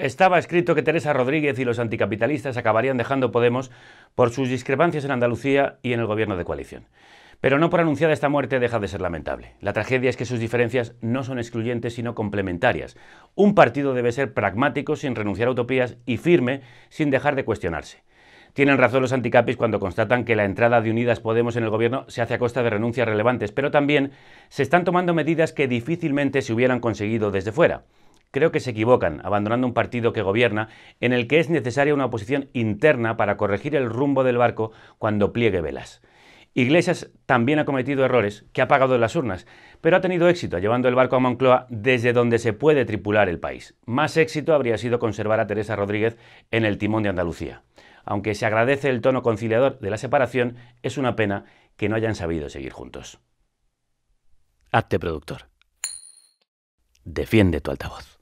Estaba escrito que Teresa Rodríguez y los anticapitalistas acabarían dejando Podemos por sus discrepancias en Andalucía y en el gobierno de coalición. Pero no por anunciada esta muerte deja de ser lamentable. La tragedia es que sus diferencias no son excluyentes sino complementarias. Un partido debe ser pragmático sin renunciar a utopías y firme sin dejar de cuestionarse. Tienen razón los anticapis cuando constatan que la entrada de Unidas Podemos en el gobierno se hace a costa de renuncias relevantes, pero también se están tomando medidas que difícilmente se hubieran conseguido desde fuera. Creo que se equivocan, abandonando un partido que gobierna, en el que es necesaria una oposición interna para corregir el rumbo del barco cuando pliegue velas. Iglesias también ha cometido errores que ha pagado en las urnas, pero ha tenido éxito llevando el barco a Moncloa desde donde se puede tripular el país. Más éxito habría sido conservar a Teresa Rodríguez en el timón de Andalucía. Aunque se agradece el tono conciliador de la separación, es una pena que no hayan sabido seguir juntos. Hazte productor. Defiende tu altavoz.